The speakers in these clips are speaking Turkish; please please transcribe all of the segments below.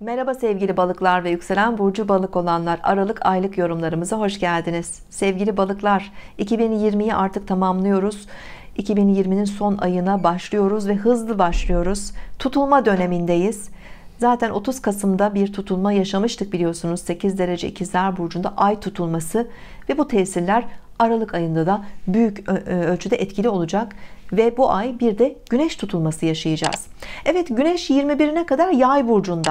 Merhaba sevgili balıklar ve yükselen burcu balık olanlar Aralık aylık yorumlarımıza hoş geldiniz sevgili balıklar 2020'yi artık tamamlıyoruz 2020'nin son ayına başlıyoruz ve hızlı başlıyoruz tutulma dönemindeyiz zaten 30 Kasım'da bir tutulma yaşamıştık biliyorsunuz 8 derece ikizler burcunda ay tutulması ve bu tesirler Aralık ayında da büyük ölçüde etkili olacak ve bu ay bir de güneş tutulması yaşayacağız. Evet güneş 21'ine kadar yay burcunda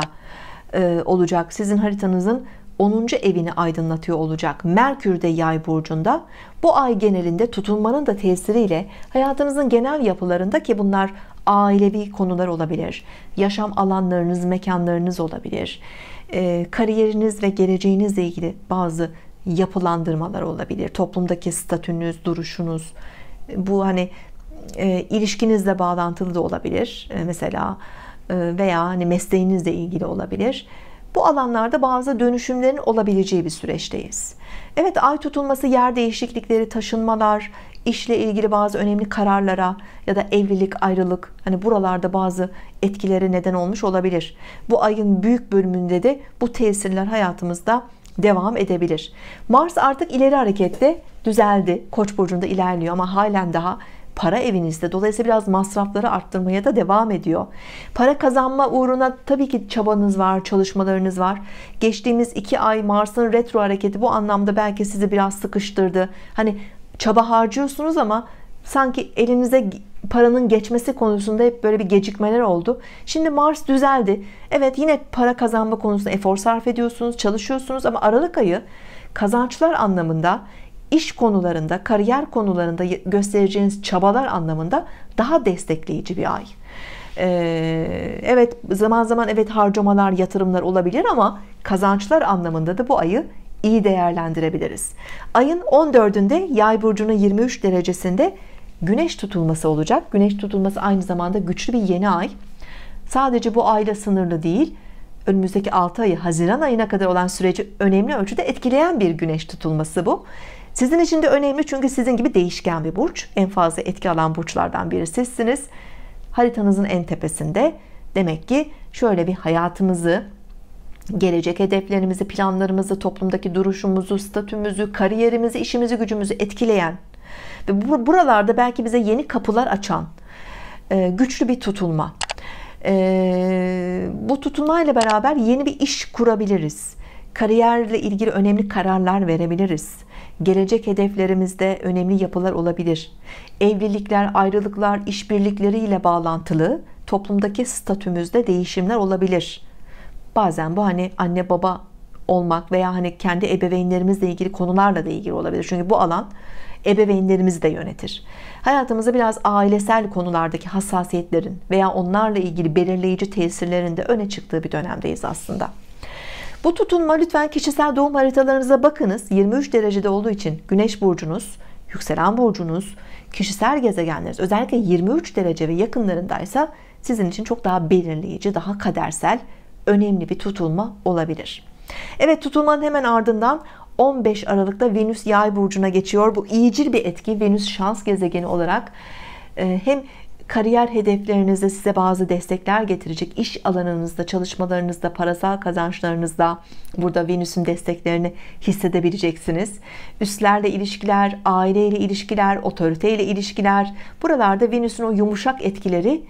e, olacak. Sizin haritanızın 10. evini aydınlatıyor olacak. Merkür de yay burcunda. Bu ay genelinde tutulmanın da tesiriyle hayatınızın genel yapılarında ki bunlar ailevi konular olabilir. Yaşam alanlarınız, mekanlarınız olabilir. E, kariyeriniz ve geleceğinizle ilgili bazı yapılandırmalar olabilir. Toplumdaki statünüz, duruşunuz, bu hani e, ilişkinizle bağlantılı da olabilir e, mesela e, veya hani mesleğinizle ilgili olabilir. Bu alanlarda bazı dönüşümlerin olabileceği bir süreçteyiz. Evet ay tutulması yer değişiklikleri, taşınmalar, işle ilgili bazı önemli kararlara ya da evlilik, ayrılık hani buralarda bazı etkileri neden olmuş olabilir. Bu ayın büyük bölümünde de bu tesirler hayatımızda devam edebilir Mars artık ileri harekette düzeldi Koç burcunda ilerliyor ama halen daha para evinizde dolayısıyla biraz masrafları arttırmaya da devam ediyor para kazanma uğruna tabii ki çabanız var çalışmalarınız var geçtiğimiz iki ay Mars'ın retro hareketi bu anlamda belki sizi biraz sıkıştırdı hani çaba harcıyorsunuz ama sanki elinize paranın geçmesi konusunda hep böyle bir gecikmeler oldu. Şimdi Mars düzeldi. Evet yine para kazanma konusunda efor sarf ediyorsunuz, çalışıyorsunuz ama Aralık ayı kazançlar anlamında iş konularında, kariyer konularında göstereceğiniz çabalar anlamında daha destekleyici bir ay. Ee, evet zaman zaman evet harcamalar, yatırımlar olabilir ama kazançlar anlamında da bu ayı iyi değerlendirebiliriz. Ayın 14'ünde Yay burcunun 23 derecesinde güneş tutulması olacak. Güneş tutulması aynı zamanda güçlü bir yeni ay. Sadece bu ayla sınırlı değil. Önümüzdeki 6 ayı Haziran ayına kadar olan süreci önemli ölçüde etkileyen bir güneş tutulması bu. Sizin için de önemli çünkü sizin gibi değişken bir burç. En fazla etki alan burçlardan biri sizsiniz. Haritanızın en tepesinde demek ki şöyle bir hayatımızı, gelecek hedeflerimizi, planlarımızı, toplumdaki duruşumuzu, statümüzü, kariyerimizi, işimizi, gücümüzü etkileyen ve buralarda belki bize yeni kapılar açan e, güçlü bir tutulma. E, bu tutulmayla beraber yeni bir iş kurabiliriz. Kariyerle ilgili önemli kararlar verebiliriz. Gelecek hedeflerimizde önemli yapılar olabilir. Evlilikler, ayrılıklar, ile bağlantılı toplumdaki statümüzde değişimler olabilir. Bazen bu hani anne baba olmak veya hani kendi ebeveynlerimizle ilgili konularla da ilgili olabilir. Çünkü bu alan ebeveynlerimizi de yönetir. Hayatımızda biraz ailesel konulardaki hassasiyetlerin veya onlarla ilgili belirleyici tesirlerin de öne çıktığı bir dönemdeyiz aslında. Bu tutunma lütfen kişisel doğum haritalarınıza bakınız. 23 derecede olduğu için güneş burcunuz, yükselen burcunuz, kişisel gezegenleriniz özellikle 23 derece ve yakınlarındaysa sizin için çok daha belirleyici, daha kadersel, önemli bir tutulma olabilir. Evet tutulmanın hemen ardından 15 Aralık'ta Venüs Yay burcuna geçiyor. Bu iyicil bir etki. Venüs şans gezegeni olarak e, hem kariyer hedeflerinizde size bazı destekler getirecek iş alanınızda çalışmalarınızda parasal kazançlarınızda burada Venüs'ün desteklerini hissedebileceksiniz üstlerle ilişkiler aileyle ilişkiler otoriteyle ilişkiler buralarda Venüs'ün o yumuşak etkileri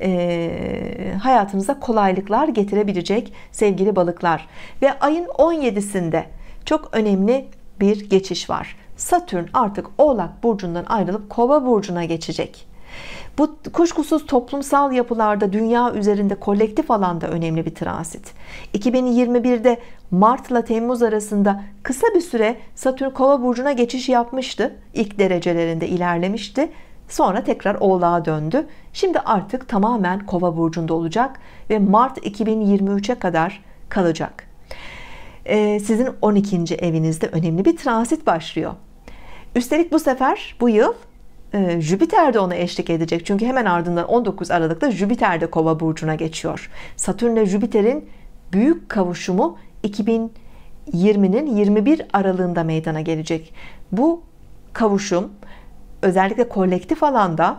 e, hayatınıza kolaylıklar getirebilecek sevgili balıklar ve ayın 17'sinde çok önemli bir geçiş var Satürn artık Oğlak burcundan ayrılıp Kova burcuna geçecek bu kuşkusuz toplumsal yapılarda dünya üzerinde kolektif alanda önemli bir transit. 2021'de Mart ile Temmuz arasında kısa bir süre Satürn Kova burcuna geçiş yapmıştı. İlk derecelerinde ilerlemişti. Sonra tekrar Oğlağa döndü. Şimdi artık tamamen Kova burcunda olacak ve Mart 2023'e kadar kalacak. Ee, sizin 12. evinizde önemli bir transit başlıyor. Üstelik bu sefer bu yıl e, Jüpiter de ona eşlik edecek. Çünkü hemen ardından 19 Aralık'ta Jüpiter de Kova burcuna geçiyor. Satürn ile Jüpiter'in büyük kavuşumu 2020'nin 21 Aralığında meydana gelecek. Bu kavuşum özellikle kolektif alanda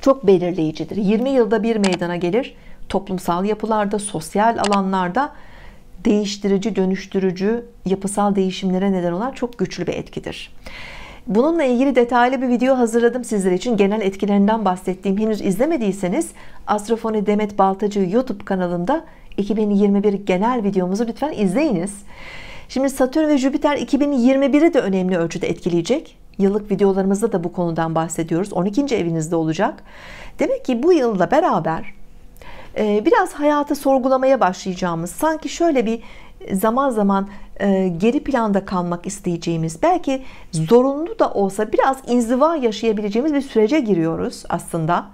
çok belirleyicidir. 20 yılda bir meydana gelir. Toplumsal yapılarda, sosyal alanlarda değiştirici, dönüştürücü, yapısal değişimlere neden olan çok güçlü bir etkidir. Bununla ilgili detaylı bir video hazırladım sizler için. Genel etkilerinden bahsettiğim henüz izlemediyseniz Astrofoni Demet Baltacı YouTube kanalında 2021 genel videomuzu lütfen izleyiniz. Şimdi Satürn ve Jüpiter 2021'i de önemli ölçüde etkileyecek. Yıllık videolarımızda da bu konudan bahsediyoruz. 12. evinizde olacak. Demek ki bu yılla beraber e, biraz hayatı sorgulamaya başlayacağımız, sanki şöyle bir zaman zaman e, geri planda kalmak isteyeceğimiz belki zorunlu da olsa biraz inziva yaşayabileceğimiz bir sürece giriyoruz aslında.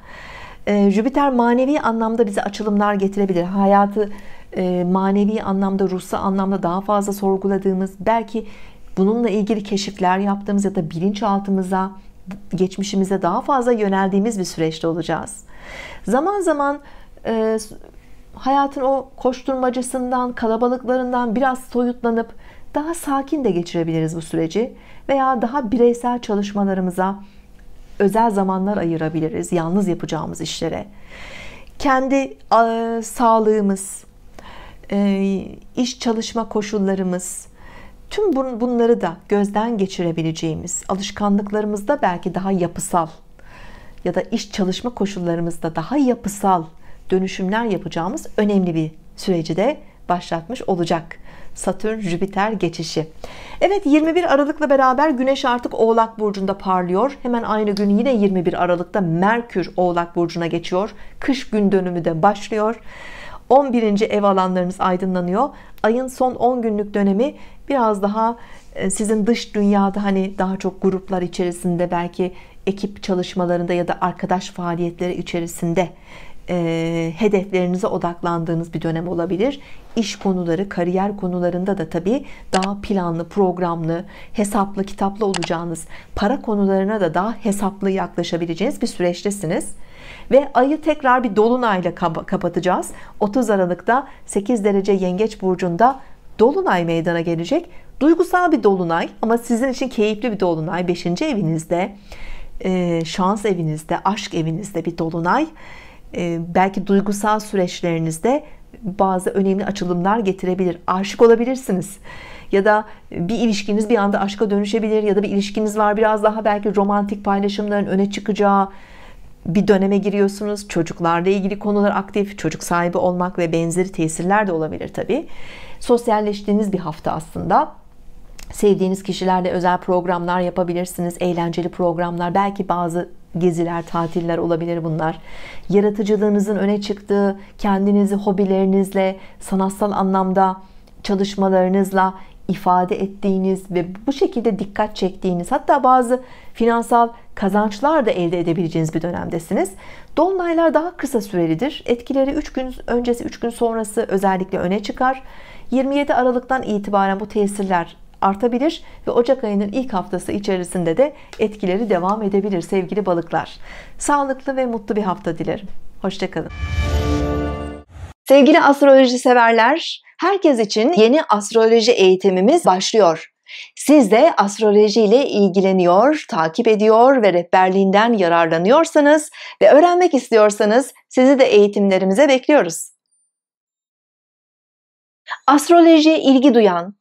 E, Jüpiter manevi anlamda bize açılımlar getirebilir. Hayatı e, manevi anlamda, ruhsal anlamda daha fazla sorguladığımız, belki bununla ilgili keşifler yaptığımız ya da bilinçaltımıza, geçmişimize daha fazla yöneldiğimiz bir süreçte olacağız. Zaman zaman hayatın o koşturmacasından, kalabalıklarından biraz soyutlanıp daha sakin de geçirebiliriz bu süreci veya daha bireysel çalışmalarımıza özel zamanlar ayırabiliriz yalnız yapacağımız işlere. Kendi e, sağlığımız, e, iş çalışma koşullarımız, tüm bun, bunları da gözden geçirebileceğimiz alışkanlıklarımızda belki daha yapısal ya da iş çalışma koşullarımızda daha yapısal dönüşümler yapacağımız önemli bir süreci de başlatmış olacak. Satürn Jüpiter geçişi. Evet 21 Aralık'la beraber Güneş artık Oğlak burcunda parlıyor. Hemen aynı gün yine 21 Aralık'ta Merkür Oğlak burcuna geçiyor. Kış gün dönümü de başlıyor. 11. ev alanlarınız aydınlanıyor. Ayın son 10 günlük dönemi biraz daha e, sizin dış dünyada hani daha çok gruplar içerisinde belki ekip çalışmalarında ya da arkadaş faaliyetleri içerisinde e, hedeflerinize odaklandığınız bir dönem olabilir. İş konuları, kariyer konularında da tabii daha planlı, programlı, hesaplı, kitaplı olacağınız, para konularına da daha hesaplı yaklaşabileceğiniz bir süreçtesiniz. Ve ayı tekrar bir dolunayla kap kapatacağız. 30 Aralık'ta 8 derece Yengeç burcunda dolunay meydana gelecek. Duygusal bir dolunay ama sizin için keyifli bir dolunay. 5. evinizde, e, şans evinizde, aşk evinizde bir dolunay. Ee, belki duygusal süreçlerinizde bazı önemli açılımlar getirebilir. Aşık olabilirsiniz. Ya da bir ilişkiniz bir anda aşka dönüşebilir ya da bir ilişkiniz var biraz daha belki romantik paylaşımların öne çıkacağı bir döneme giriyorsunuz. Çocuklarla ilgili konular aktif, çocuk sahibi olmak ve benzeri tesirler de olabilir tabi. Sosyalleştiğiniz bir hafta aslında. Sevdiğiniz kişilerle özel programlar yapabilirsiniz, eğlenceli programlar, belki bazı geziler, tatiller olabilir bunlar. Yaratıcılığınızın öne çıktığı, kendinizi hobilerinizle, sanatsal anlamda çalışmalarınızla ifade ettiğiniz ve bu şekilde dikkat çektiğiniz hatta bazı finansal kazançlar da elde edebileceğiniz bir dönemdesiniz. Dolunaylar daha kısa sürelidir. Etkileri 3 gün öncesi 3 gün sonrası özellikle öne çıkar. 27 Aralık'tan itibaren bu tesirler artabilir ve Ocak ayının ilk haftası içerisinde de etkileri devam edebilir sevgili balıklar. Sağlıklı ve mutlu bir hafta dilerim. Hoşçakalın. Sevgili astroloji severler, herkes için yeni astroloji eğitimimiz başlıyor. Siz de astroloji ile ilgileniyor, takip ediyor ve rehberliğinden yararlanıyorsanız ve öğrenmek istiyorsanız sizi de eğitimlerimize bekliyoruz. Astrolojiye ilgi duyan,